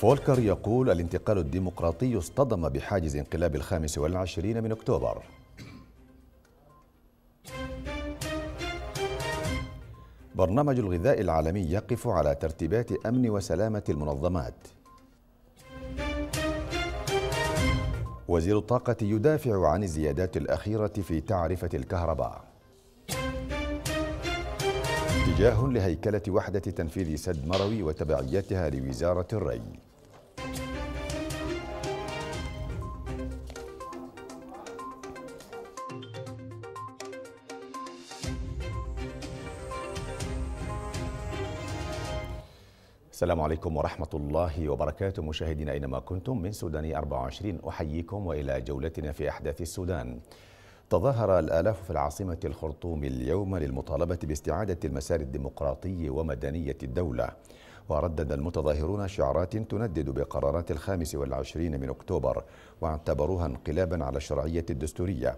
فولكر يقول الانتقال الديمقراطي اصطدم بحاجز انقلاب الخامس والعشرين من أكتوبر برنامج الغذاء العالمي يقف على ترتيبات أمن وسلامة المنظمات وزير الطاقة يدافع عن الزيادات الأخيرة في تعرفة الكهرباء اتجاه لهيكلة وحدة تنفيذ سد مروي وتبعيتها لوزارة الري السلام عليكم ورحمة الله وبركاته مشاهدينا أينما كنتم من سوداني 24 أحييكم وإلى جولتنا في أحداث السودان تظاهر الآلاف في العاصمة الخرطوم اليوم للمطالبة باستعادة المسار الديمقراطي ومدنية الدولة وردد المتظاهرون شعارات تندد بقرارات الخامس والعشرين من أكتوبر واعتبروها انقلابا على الشرعية الدستورية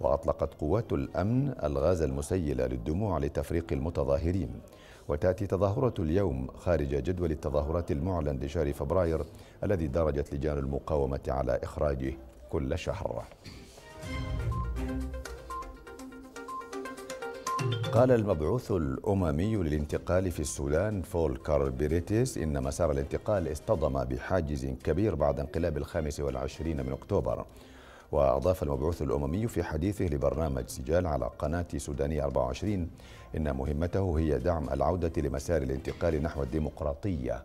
وأطلقت قوات الأمن الغاز المسيل للدموع لتفريق المتظاهرين وتأتي تظاهرة اليوم خارج جدول التظاهرات المعلن لشهر فبراير الذي درجت لجان المقاومة على إخراجه كل شهر قال المبعوث الأممي للانتقال في السودان فولكار بيريتيس إن مسار الانتقال اصطدم بحاجز كبير بعد انقلاب الخامس والعشرين من أكتوبر وأضاف المبعوث الأممي في حديثه لبرنامج سجال على قناة سوداني 24 إن مهمته هي دعم العودة لمسار الانتقال نحو الديمقراطية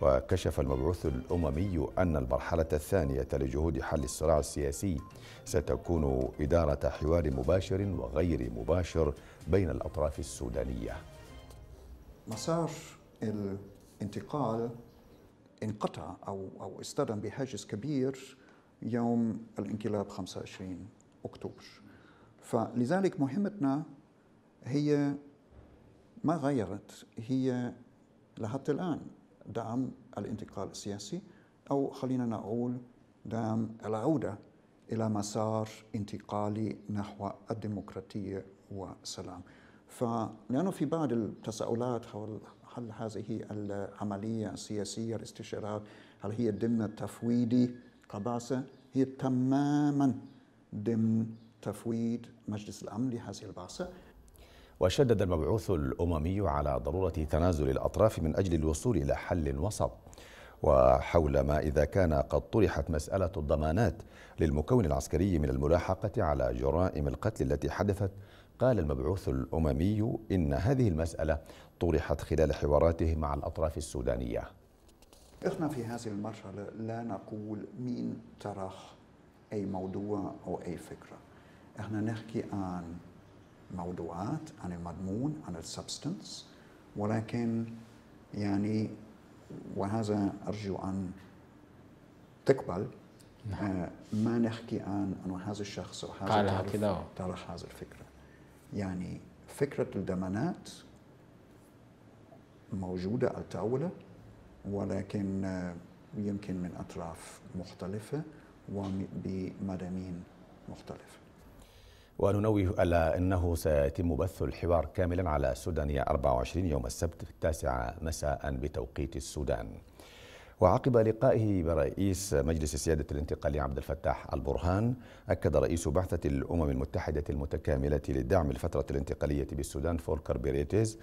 وكشف المبعوث الأممي أن المرحلة الثانية لجهود حل الصراع السياسي ستكون إدارة حوار مباشر وغير مباشر بين الأطراف السودانية مسار الانتقال انقطع أو, أو استدم بحاجز كبير يوم الانقلاب 25 أكتوبر فلذلك مهمتنا هي ما غيرت هي لحتى الآن دعم الانتقال السياسي أو خلينا نقول دعم العودة إلى مسار انتقالي نحو الديمقراطية والسلام فلأنه في بعض التساؤلات حول هل هذه العملية السياسية الاستشارات هل هي ضمن التفويدي قداسة هي تماما ضمن تفويض مجلس الأمن لهذه البعثة وشدد المبعوث الأممي على ضرورة تنازل الأطراف من أجل الوصول إلى حل وسط وحول ما إذا كان قد طرحت مسألة الضمانات للمكون العسكري من الملاحقة على جرائم القتل التي حدثت قال المبعوث الأممي إن هذه المسألة طرحت خلال حواراته مع الأطراف السودانية احنا في هذه المرحلة لا نقول مين طرح أي موضوع أو أي فكرة احنا نحكي عن موضوعات عن المضمون عن السبستنس ولكن يعني وهذا أرجو أن تقبل نعم. آه، ما نحكي عن أنه هذا الشخص أو هذا طرح هذه الفكرة يعني فكرة الضمانات موجودة على الطاولة ولكن آه، يمكن من أطراف مختلفة وبمضامين مختلفة وننوه على أنه سيتم بث الحوار كاملا على سودانية 24 يوم السبت في التاسعة مساء بتوقيت السودان وعقب لقائه برئيس مجلس السيادة الانتقالي عبد الفتاح البرهان أكد رئيس بعثة الأمم المتحدة المتكاملة للدعم الفترة الانتقالية بالسودان فولكر بيريتيز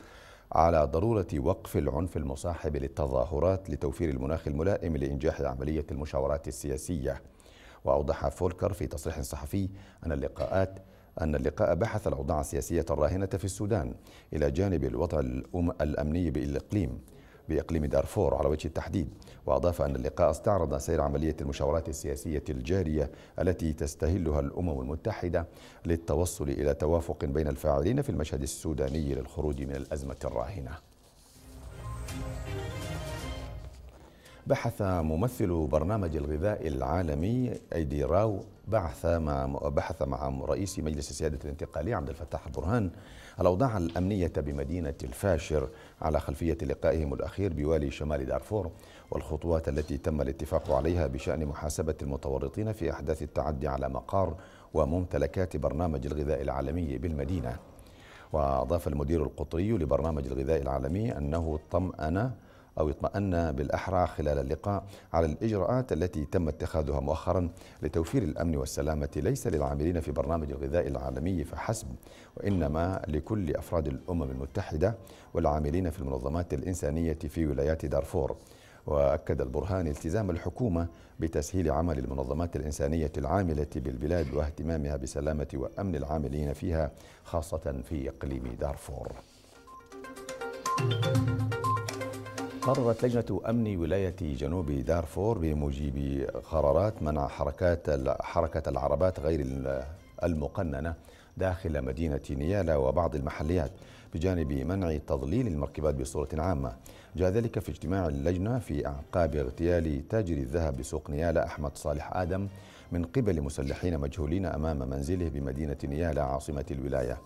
على ضرورة وقف العنف المصاحب للتظاهرات لتوفير المناخ الملائم لإنجاح عملية المشاورات السياسية وأوضح فولكر في تصريح صحفي أن اللقاءات أن اللقاء بحث الأوضاع السياسية الراهنة في السودان إلى جانب الوضع الأمني بالإقليم بإقليم دارفور على وجه التحديد وأضاف أن اللقاء استعرض سير عملية المشاورات السياسية الجارية التي تستهلها الأمم المتحدة للتوصل إلى توافق بين الفاعلين في المشهد السوداني للخروج من الأزمة الراهنة بحث ممثل برنامج الغذاء العالمي أيدي راو بعث مع بحث مع رئيس مجلس السيادة الانتقالية عبد الفتاح البرهان الأوضاع الأمنية بمدينة الفاشر على خلفية لقائهم الأخير بوالي شمال دارفور والخطوات التي تم الاتفاق عليها بشأن محاسبة المتورطين في أحداث التعدي على مقار وممتلكات برنامج الغذاء العالمي بالمدينة وأضاف المدير القطري لبرنامج الغذاء العالمي أنه طمأن أو يطمأن بالأحرى خلال اللقاء على الإجراءات التي تم اتخاذها مؤخرا لتوفير الأمن والسلامة ليس للعاملين في برنامج الغذاء العالمي فحسب وإنما لكل أفراد الأمم المتحدة والعاملين في المنظمات الإنسانية في ولايات دارفور وأكد البرهان التزام الحكومة بتسهيل عمل المنظمات الإنسانية العاملة بالبلاد واهتمامها بسلامة وأمن العاملين فيها خاصة في إقليم دارفور. قررت لجنة أمن ولاية جنوب دارفور بموجب قرارات منع حركات حركة العربات غير المقننة داخل مدينة نيالا وبعض المحليات بجانب منع تضليل المركبات بصورة عامة جاء ذلك في اجتماع اللجنة في أعقاب اغتيال تاجر الذهب بسوق نيالا أحمد صالح آدم من قبل مسلحين مجهولين أمام منزله بمدينة نيالا عاصمة الولاية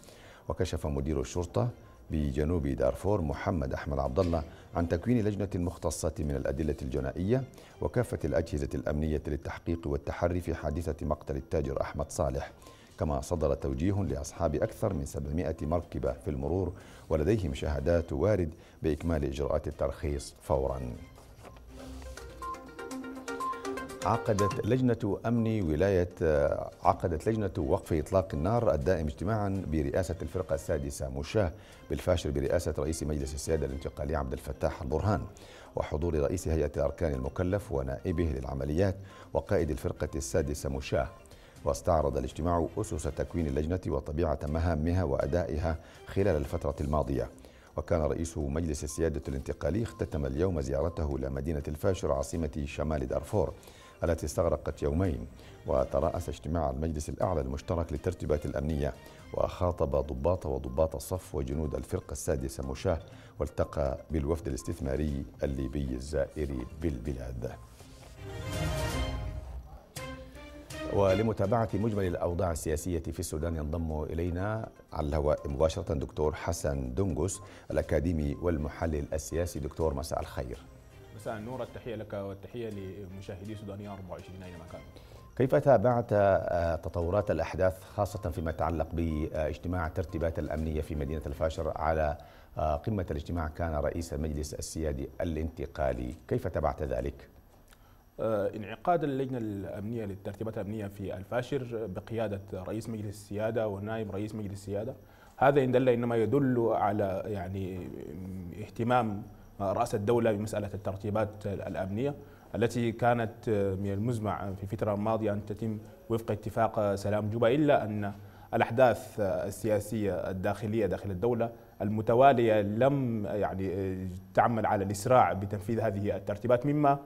وكشف مدير الشرطة بجنوب دارفور محمد أحمد عبد الله عن تكوين لجنة مختصة من الأدلة الجنائية وكافة الأجهزة الأمنية للتحقيق والتحري في حادثة مقتل التاجر أحمد صالح كما صدر توجيه لأصحاب أكثر من 700 مركبة في المرور ولديهم شهادات وارد بإكمال إجراءات الترخيص فوراً عقدت لجنة أمن ولاية عقدت لجنة وقف إطلاق النار الدائم اجتماعا برئاسة الفرقة السادسة مشاه بالفاشر برئاسة رئيس مجلس السيادة الانتقالي عبد الفتاح البرهان وحضور رئيس هيئة الأركان المكلف ونائبه للعمليات وقائد الفرقة السادسة مشاه واستعرض الاجتماع أسس تكوين اللجنة وطبيعة مهامها وأدائها خلال الفترة الماضية وكان رئيس مجلس السيادة الانتقالي اختتم اليوم زيارته إلى مدينة الفاشر عاصمة شمال دارفور التي استغرقت يومين وترأس اجتماع المجلس الأعلى المشترك للترتيبات الأمنية وخاطب ضباط وضباط الصف وجنود الفرقة السادسة مشاه والتقى بالوفد الاستثماري الليبي الزائر بالبلاد ولمتابعة مجمل الأوضاع السياسية في السودان ينضم إلينا على الهواء مباشرة دكتور حسن دونغوس الأكاديمي والمحلل السياسي دكتور مساء الخير مساء النور التحية لك والتحية لمشاهدي سودانية 24 أينما كانوا كيف تابعت آه، تطورات الأحداث خاصة فيما يتعلق باجتماع الترتيبات الأمنية في مدينة الفاشر على آه، قمة الاجتماع كان رئيس المجلس السيادي الانتقالي كيف تابعت ذلك؟ آه، انعقاد اللجنة الأمنية للترتيبات الأمنية في الفاشر بقيادة رئيس مجلس السيادة ونائب رئيس مجلس السيادة هذا إن دل إنما يدل على يعني اهتمام رأس الدولة بمسألة الترتيبات الأمنية التي كانت آه، من المزمع في الفترة الماضية أن تتم وفق اتفاق آه، سلام جوبا إلا أن الأحداث آه، السياسية الداخلية داخل الدولة المتوالية لم يعني تعمل على الإسراع بتنفيذ هذه الترتيبات مما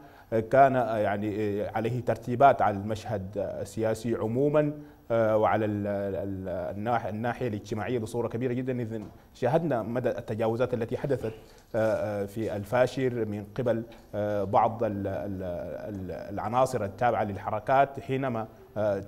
كان يعني عليه ترتيبات على المشهد السياسي عموما آه، وعلى الناحيه الاجتماعيه بصوره كبيره جدا اذا شاهدنا مدى التجاوزات التي حدثت آه، آه، في الفاشر من قبل بعض العناصر التابعه للحركات حينما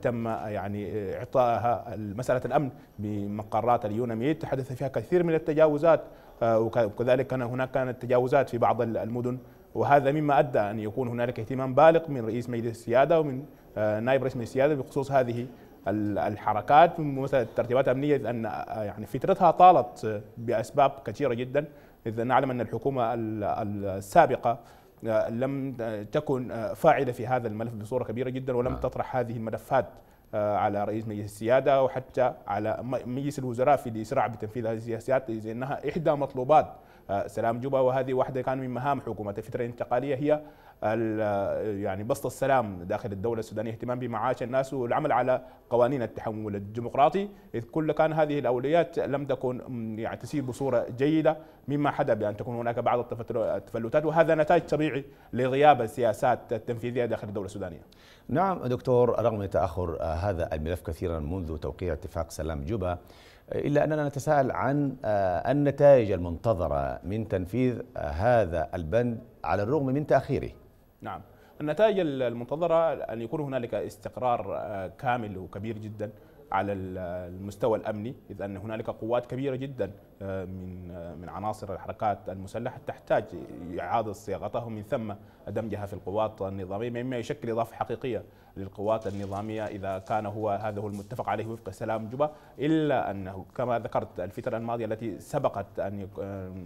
تم يعني اعطائها مساله الامن بمقرات اليوناميد حدث فيها كثير من التجاوزات وكذلك كان هناك كانت تجاوزات في بعض المدن وهذا مما ادى ان يكون هنالك اهتمام بالغ من رئيس مجلس السياده ومن نائب رئيس مجلس السياده بخصوص هذه الحركات مثلا الترتيبات الامنيه ان آه، يعني فترتها طالت آه، باسباب كثيره جدا اذ نعلم ان الحكومه السابقه آه، لم تكن فاعله في هذا الملف بصوره كبيره جدا ولم نعم. تطرح هذه الملفات على رئيس مجلس السياده وحتى على مجلس الوزراء في الاسراع بتنفيذ هذه السياسات لانها احدى مطلوبات سلام جوبا وهذه واحده كان من مهام حكومه الفتره الانتقاليه هي يعني بسط السلام داخل الدوله السودانيه اهتمام بمعاش الناس والعمل على قوانين التحول الديمقراطي اذ كل كان هذه الاولويات لم تكن يعني تسير بصوره جيده مما حدا بان تكون هناك بعض التفلتات وهذا نتاج طبيعي لغياب السياسات التنفيذيه داخل الدوله السودانيه. نعم دكتور رغم تاخر آه، هذا الملف كثيرا منذ توقيع اتفاق سلام جوبا آه، إلا أننا نتساءل عن آه، النتائج المنتظرة من تنفيذ هذا البند على الرغم من تأخيره نعم النتائج المنتظرة أن يكون هنالك استقرار آه، كامل وكبير جدا على المستوى الامني اذ ان هنالك قوات كبيره جدا آه، من آه، من عناصر الحركات المسلحه تحتاج اعاده صياغتها ومن ثم دمجها في القوات النظاميه مما يشكل اضافه حقيقيه للقوات النظامية إذا كان هو هذا هو المتفق عليه وفق سلام جوبا إلا أنه كما ذكرت الفترة الماضية التي سبقت أن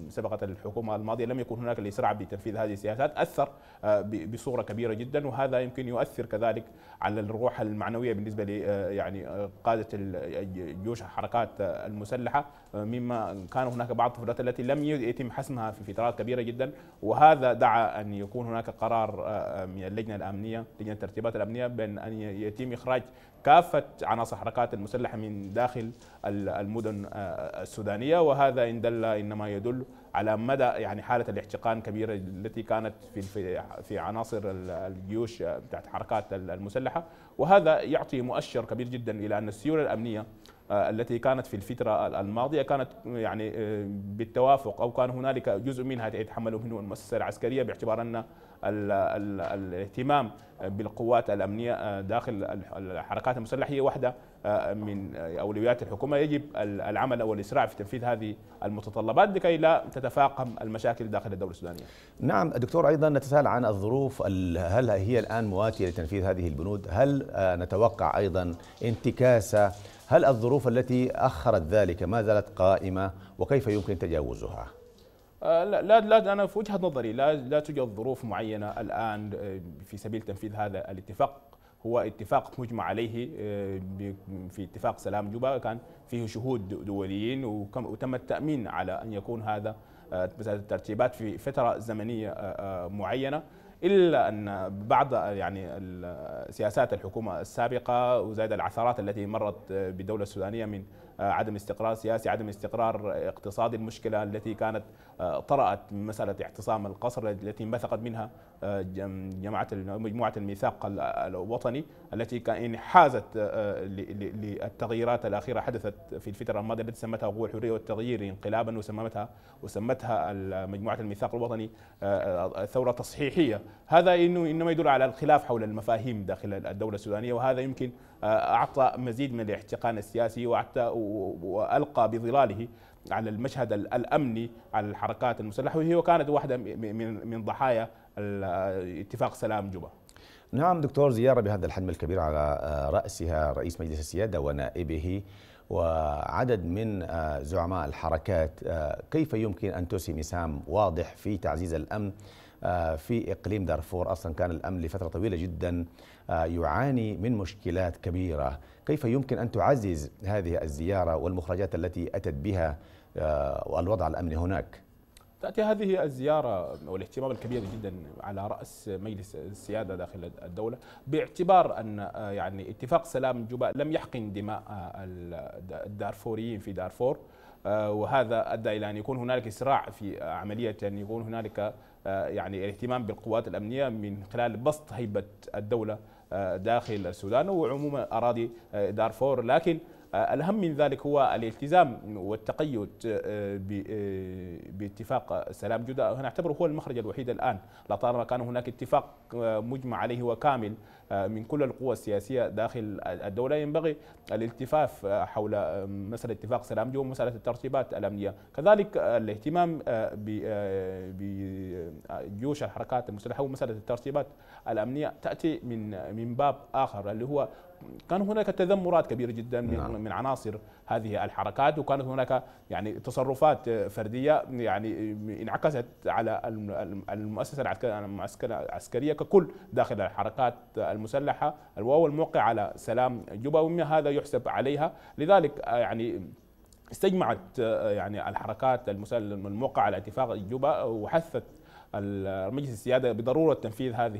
سبقت الحكومة الماضية لم يكن هناك الإسراع بتنفيذ هذه السياسات أثر آه، بصورة كبيرة جدا وهذا يمكن يؤثر كذلك على الروح المعنوية بالنسبة ل آه، يعني آه، قادة الجيوش الحركات المسلحة مما كان هناك بعض الفترات التي لم يتم حسمها في فترات كبيرة جدا وهذا دعا أن يكون هناك قرار من اللجنة الأمنية لجنة الترتيبات الأمنية بين ان يتم اخراج كافه عناصر الحركات المسلحه من داخل المدن آه، السودانيه وهذا ان دل انما يدل على مدى يعني حاله الاحتقان الكبيره التي كانت في في عناصر الجيوش آه، بتاعت الحركات المسلحه وهذا يعطي مؤشر كبير جدا الى ان السيوله الامنيه آه، التي كانت في الفترة الماضية كانت يعني بالتوافق أو كان هنالك جزء منها يتحمله منه المؤسسة العسكرية باعتبار أن الاهتمام بالقوات الامنيه آه، داخل الحركات المسلحه هي واحده آه، من اولويات الحكومه يجب العمل والاسراع في تنفيذ هذه المتطلبات لكي لا تتفاقم المشاكل داخل الدوله السودانيه. نعم دكتور ايضا نتساءل عن الظروف هل هي الان مواتيه لتنفيذ هذه البنود؟ هل آه، نتوقع ايضا انتكاسه؟ هل الظروف التي اخرت ذلك ما زالت قائمه وكيف يمكن تجاوزها؟ آه، لا لا انا في وجهه نظري لا لا توجد ظروف معينه الان آه، في سبيل تنفيذ هذا الاتفاق هو اتفاق مجمع عليه آه، في اتفاق سلام جوبا كان فيه شهود دوليين وتم التامين على ان يكون هذا الترتيبات في فتره زمنيه معينه الا ان بعض يعني سياسات الحكومه السابقه وزائد العثرات التي مرت بالدوله السودانيه من آه، عدم استقرار سياسي عدم استقرار اقتصادي المشكلة التي كانت آه، طرأت مسألة اعتصام القصر التي انبثقت منها آه، جماعة مجموعة الميثاق الوطني التي انحازت حازت للتغييرات الأخيرة حدثت في الفترة الماضية التي سمتها وقوع الحرية والتغيير انقلابا وسمتها وسمتها مجموعة الميثاق الوطني ثورة تصحيحية هذا إنه إنما يدل على الخلاف حول المفاهيم داخل الدولة السودانية وهذا يمكن أعطى مزيد من الاحتقان السياسي وأعطى والقى بظلاله على المشهد الامني على الحركات المسلحه وهي وكانت واحده من من ضحايا اتفاق سلام جوبا. نعم دكتور زياره بهذا الحجم الكبير على آه، راسها رئيس مجلس السياده ونائبه وعدد من آه، زعماء الحركات آه، كيف يمكن ان تسهم سام واضح في تعزيز الامن في اقليم دارفور اصلا كان الامن لفتره طويله جدا يعاني من مشكلات كبيره كيف يمكن أن تعزز هذه الزيارة والمخرجات التي أتت بها آه، والوضع الأمني هناك؟ تأتي هذه الزيارة والاهتمام الكبير جدا على رأس مجلس السيادة داخل الدولة باعتبار أن آه، يعني اتفاق سلام جوبا لم يحقن دماء آه، الدارفوريين في دارفور وهذا ادى الى ان يكون هنالك صراع في عمليه ان يكون هنالك يعني الاهتمام بالقوات الامنيه من خلال بسط هيبه الدوله آه، داخل السودان وعموما أراضي آه، دارفور لكن آه، الأهم من ذلك هو الالتزام والتقيد باتفاق سلام جدة نعتبره هو المخرج الوحيد الآن لطالما كان هناك اتفاق مجمع عليه وكامل آه، من كل القوى السياسيه داخل الدوله ينبغي الالتفاف آه، حول آه، مساله اتفاق سلام جو ومساله الترتيبات الامنيه، كذلك الاهتمام بجيوش الحركات المسلحه ومساله الترتيبات الامنيه تاتي من من باب اخر اللي هو كان هناك تذمرات كبيره جدا نعم. من عناصر هذه الحركات وكانت هناك يعني تصرفات فرديه يعني انعكست على المؤسسه العسكريه ككل داخل الحركات المسلحه الواو الموقع على سلام جوبا وما هذا يحسب عليها لذلك آه، يعني استجمعت آه، يعني الحركات الموقعة على اتفاق جوبا وحثت مجلس السيادة بضرورة تنفيذ هذه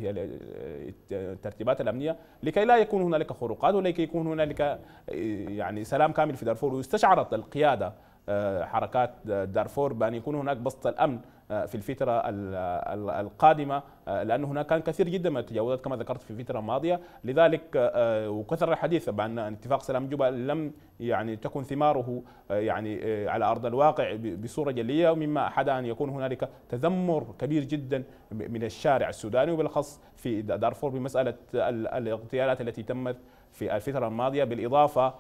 الترتيبات الأمنية لكي لا يكون هنالك خروقات ولكي يكون هنالك آه، يعني سلام كامل في دارفور واستشعرت القيادة حركات دارفور بأن يكون هناك بسط الأمن آه، في الفترة القادمة آه، لأن هناك كان كثير جدا من التجاوزات كما ذكرت في الفترة الماضية لذلك آه، وكثر الحديث بأن اتفاق سلام جوبا لم يعني تكن ثماره يعني على أرض الواقع بصورة جلية مما أحد أن يكون هنالك تذمر كبير جدا من الشارع السوداني وبالأخص في دارفور بمسألة الاغتيالات التي تمت في الفترة الماضية بالإضافة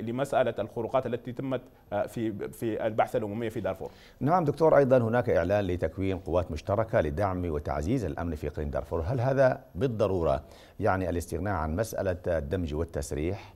لمسألة الخروقات التي تمت آه، في في البعثة الأممية في دارفور نعم دكتور أيضا هناك إعلان لتكوين قوات مشتركة لدعم وتعزيز الأمن في إقليم دارفور هل هذا بالضرورة يعني الاستغناء عن مسألة الدمج والتسريح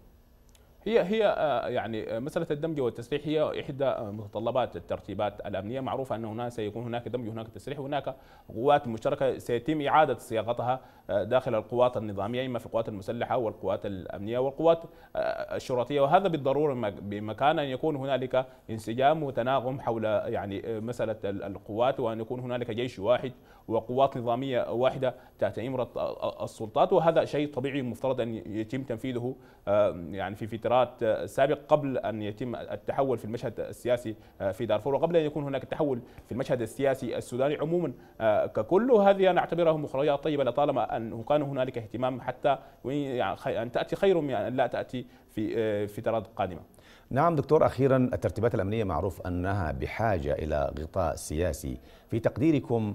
هي هي آه، يعني آه، مسألة الدمج والتسريح هي إحدى آه، متطلبات الترتيبات الأمنية معروف أن هنا سيكون هناك دمج وهناك تسريح وهناك قوات مشتركة سيتم إعادة صياغتها داخل القوات النظامية إما في القوات المسلحة والقوات الأمنية والقوات الشرطية وهذا بالضرورة بمكان أن يكون هنالك انسجام وتناغم حول يعني مسألة القوات وأن يكون هنالك جيش واحد وقوات نظامية واحدة تحت إمرة السلطات وهذا شيء طبيعي مفترض أن يتم تنفيذه يعني في في مذكرات سابق قبل ان يتم التحول في المشهد السياسي آه، في دارفور وقبل ان يكون هناك تحول في المشهد السياسي السوداني عموما آه، ككل هذه انا اعتبرها مخرجات طيبه لطالما ان كان هنالك اهتمام حتى يعني ان تاتي خير من ان لا تاتي في آه، فترات قادمه. نعم دكتور اخيرا الترتيبات الامنيه معروف انها بحاجه الى غطاء سياسي في تقديركم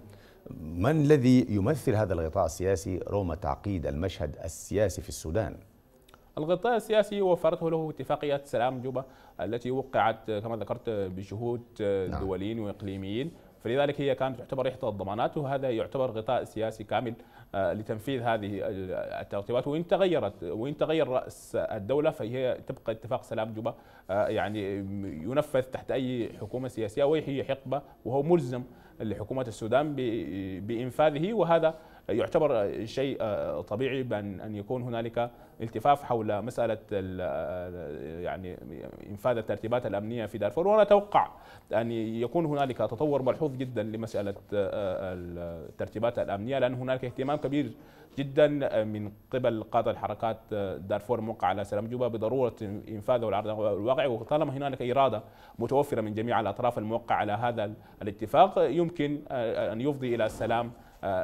من الذي يمثل هذا الغطاء السياسي رغم تعقيد المشهد السياسي في السودان؟ الغطاء السياسي وفرته له اتفاقية سلام جوبا التي وقعت كما ذكرت بجهود آه، نعم. دوليين وإقليميين فلذلك هي كانت تعتبر إحدى الضمانات وهذا يعتبر غطاء سياسي كامل آه، لتنفيذ هذه الترتيبات وإن تغيرت وإن تغير رأس الدولة فهي تبقى اتفاق سلام جوبا آه، يعني ينفذ تحت أي حكومة سياسية وهي حقبة وهو ملزم لحكومة السودان بإنفاذه وهذا يعتبر شيء آه، طبيعي بان ان يكون هنالك التفاف حول مساله آه، يعني انفاذ الترتيبات الامنيه في دارفور وانا اتوقع ان يكون هنالك تطور ملحوظ جدا لمساله آه، الترتيبات الامنيه لان هنالك اهتمام كبير جدا من قبل قاده الحركات دارفور موقع على سلام جوبا بضروره انفاذه والعرض الواقعي وطالما هنالك اراده متوفره من جميع الاطراف الموقعه على هذا الاتفاق يمكن ان يفضي الى السلام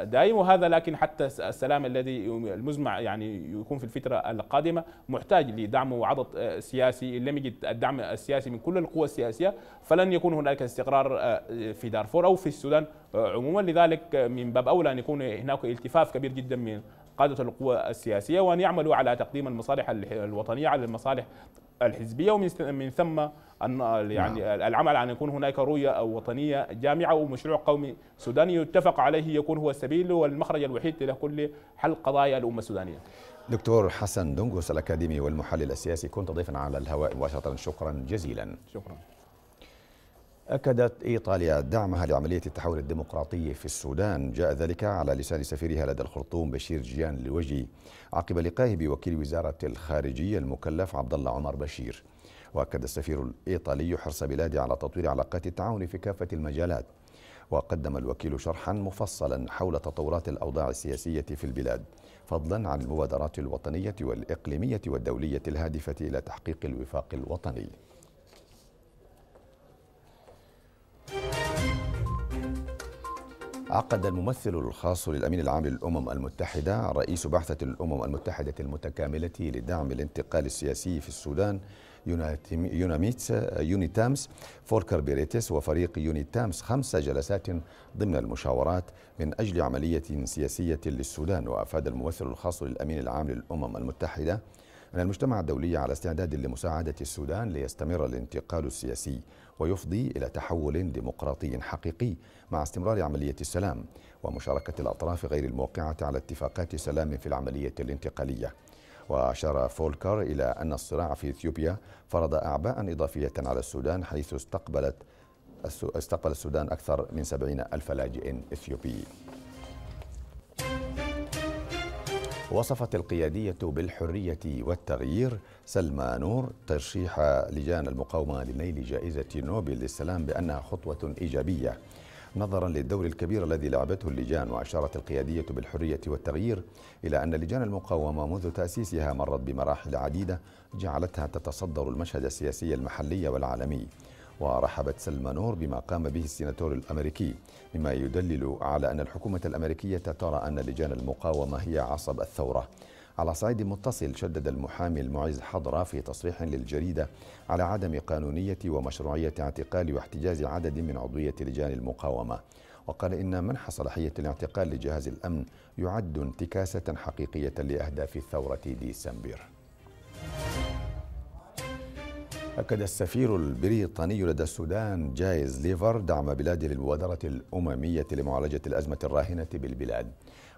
دائم وهذا لكن حتى السلام الذي المزمع يعني يكون في الفترة القادمة محتاج لدعم وعضد آه، سياسي إن لم يجد الدعم السياسي من كل القوى السياسية فلن يكون هناك استقرار آه، في دارفور أو في السودان آه، عموما لذلك من باب أولى أن يكون هناك التفاف كبير جدا من قادة القوى السياسية وأن يعملوا على تقديم المصالح الوطنية على المصالح الحزبية ومن ثم ان يعني نعم. العمل على ان يكون هناك رؤيه او وطنيه جامعه ومشروع قومي سوداني يتفق عليه يكون هو السبيل والمخرج الوحيد لكل حل قضايا الامه السودانيه. دكتور حسن دنجوس الاكاديمي والمحلل السياسي كنت ضيفا على الهواء مباشره شكرا جزيلا. شكرا. أكدت إيطاليا دعمها لعملية التحول الديمقراطي في السودان جاء ذلك على لسان سفيرها لدى الخرطوم بشير جيان لوجي عقب لقائه بوكيل وزارة الخارجية المكلف عبد الله عمر بشير واكد السفير الايطالي حرص بلادي على تطوير علاقات التعاون في كافه المجالات وقدم الوكيل شرحا مفصلا حول تطورات الاوضاع السياسيه في البلاد فضلا عن المبادرات الوطنيه والاقليميه والدوليه الهادفه الى تحقيق الوفاق الوطني عقد الممثل الخاص للأمين العام للأمم المتحدة رئيس بعثة الأمم المتحدة المتكاملة لدعم الانتقال السياسي في السودان يوناميتس يونيتامس فور كاربيريتس وفريق يونيتامس خمس جلسات ضمن المشاورات من أجل عملية سياسية للسودان وأفاد الممثل الخاص للأمين العام للأمم المتحدة أن المجتمع الدولي على استعداد لمساعدة السودان ليستمر الانتقال السياسي ويفضي إلى تحول ديمقراطي حقيقي مع استمرار عملية السلام ومشاركة الأطراف غير الموقعة على اتفاقات سلام في العملية الانتقالية وأشار فولكر إلى أن الصراع في إثيوبيا فرض أعباء إضافية على السودان حيث استقبلت استقبل السودان أكثر من 70 ألف لاجئ إثيوبي وصفت القيادية بالحرية والتغيير سلمى نور ترشيح لجان المقاومة لنيل جائزة نوبل للسلام بأنها خطوة إيجابية نظرا للدور الكبير الذي لعبته اللجان وأشارت القيادية بالحرية والتغيير إلى أن لجان المقاومة منذ تأسيسها مرت بمراحل عديدة جعلتها تتصدر المشهد السياسي المحلي والعالمي ورحبت سلمى نور بما قام به السيناتور الأمريكي مما يدلل على أن الحكومة الأمريكية ترى أن لجان المقاومة هي عصب الثورة على صعيد متصل شدد المحامي المعز حضرة في تصريح للجريدة على عدم قانونية ومشروعية اعتقال واحتجاز عدد من عضوية لجان المقاومة وقال إن منح صلاحية الاعتقال لجهاز الأمن يعد انتكاسة حقيقية لأهداف الثورة ديسمبر أكد السفير البريطاني لدى السودان جايز ليفر دعم بلاده للمبادرة الأممية لمعالجة الأزمة الراهنة بالبلاد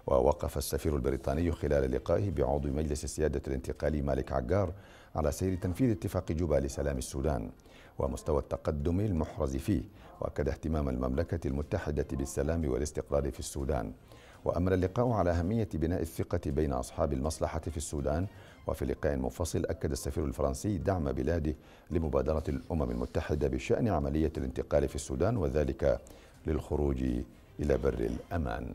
ووقف السفير البريطاني خلال لقائه بعضو مجلس السيادة الانتقالي مالك عقار على سير تنفيذ اتفاق جوبا لسلام السودان ومستوى التقدم المحرز فيه وأكد اهتمام المملكة المتحدة بالسلام والاستقرار في السودان وأمر اللقاء على أهمية بناء الثقة بين أصحاب المصلحة في السودان وفي لقاء منفصل أكد السفير الفرنسي دعم بلاده لمبادرة الأمم المتحدة بشأن عملية الانتقال في السودان وذلك للخروج إلى بر الأمان